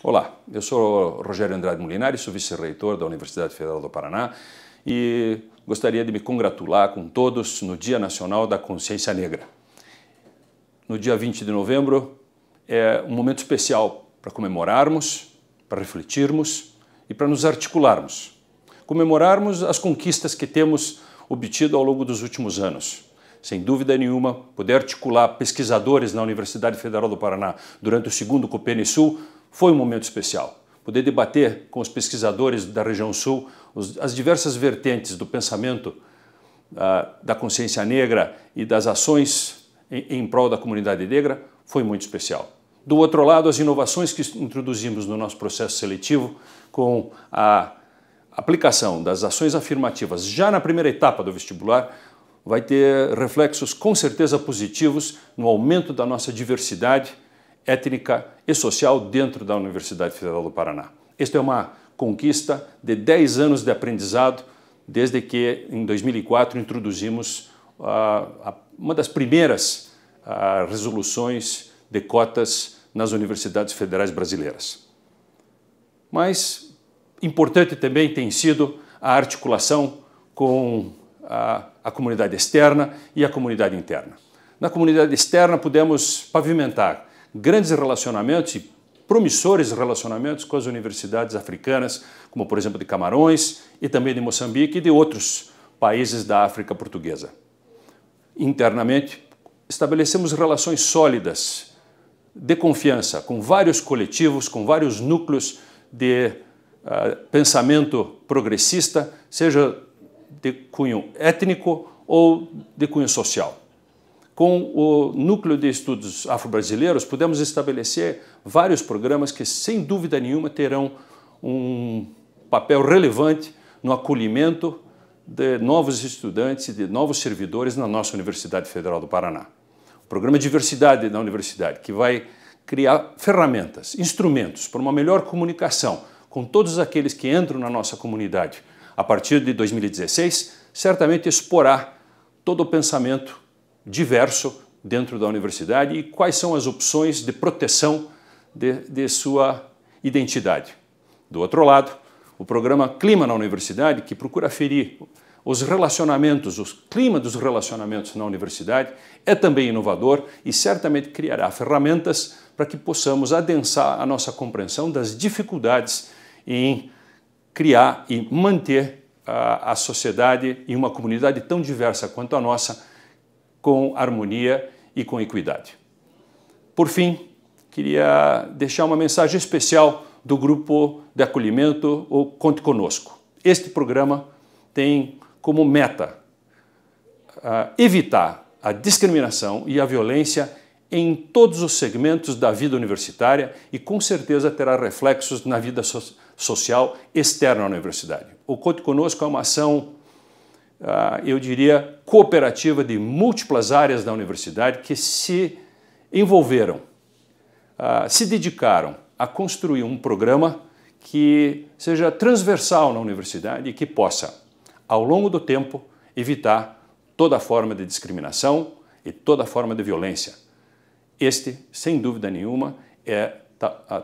Olá, eu sou Rogério Andrade Molinari, sou vice-reitor da Universidade Federal do Paraná e gostaria de me congratular com todos no Dia Nacional da Consciência Negra. No dia 20 de novembro é um momento especial para comemorarmos, para refletirmos e para nos articularmos. Comemorarmos as conquistas que temos obtido ao longo dos últimos anos sem dúvida nenhuma, poder articular pesquisadores na Universidade Federal do Paraná durante o segundo Copenhague Sul foi um momento especial. Poder debater com os pesquisadores da região sul os, as diversas vertentes do pensamento ah, da consciência negra e das ações em, em prol da comunidade negra foi muito especial. Do outro lado, as inovações que introduzimos no nosso processo seletivo com a aplicação das ações afirmativas já na primeira etapa do vestibular vai ter reflexos com certeza positivos no aumento da nossa diversidade étnica e social dentro da Universidade Federal do Paraná. Esta é uma conquista de 10 anos de aprendizado, desde que em 2004 introduzimos uh, uma das primeiras uh, resoluções de cotas nas universidades federais brasileiras. Mas importante também tem sido a articulação com a, a comunidade externa e a comunidade interna. Na comunidade externa, pudemos pavimentar grandes relacionamentos e promissores relacionamentos com as universidades africanas, como por exemplo de Camarões e também de Moçambique e de outros países da África portuguesa. Internamente, estabelecemos relações sólidas de confiança com vários coletivos, com vários núcleos de uh, pensamento progressista, seja de cunho étnico ou de cunho social com o Núcleo de Estudos Afro-Brasileiros, pudemos estabelecer vários programas que, sem dúvida nenhuma, terão um papel relevante no acolhimento de novos estudantes e de novos servidores na nossa Universidade Federal do Paraná. O programa Diversidade da Universidade, que vai criar ferramentas, instrumentos para uma melhor comunicação com todos aqueles que entram na nossa comunidade. A partir de 2016, certamente exporá todo o pensamento diverso dentro da universidade e quais são as opções de proteção de, de sua identidade. Do outro lado, o programa Clima na Universidade, que procura ferir os relacionamentos, o clima dos relacionamentos na universidade, é também inovador e certamente criará ferramentas para que possamos adensar a nossa compreensão das dificuldades em criar e manter a, a sociedade e uma comunidade tão diversa quanto a nossa com harmonia e com equidade. Por fim, queria deixar uma mensagem especial do grupo de acolhimento, o Conte Conosco. Este programa tem como meta uh, evitar a discriminação e a violência em todos os segmentos da vida universitária e com certeza terá reflexos na vida so social externa à universidade. O Conte Conosco é uma ação ah, eu diria, cooperativa de múltiplas áreas da universidade que se envolveram, ah, se dedicaram a construir um programa que seja transversal na universidade e que possa, ao longo do tempo, evitar toda forma de discriminação e toda forma de violência. Este, sem dúvida nenhuma, é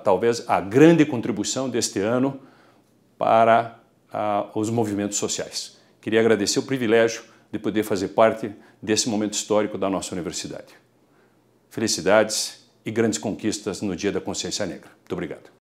talvez a grande contribuição deste ano para uh, os movimentos sociais. Queria agradecer o privilégio de poder fazer parte desse momento histórico da nossa universidade. Felicidades e grandes conquistas no Dia da Consciência Negra. Muito obrigado.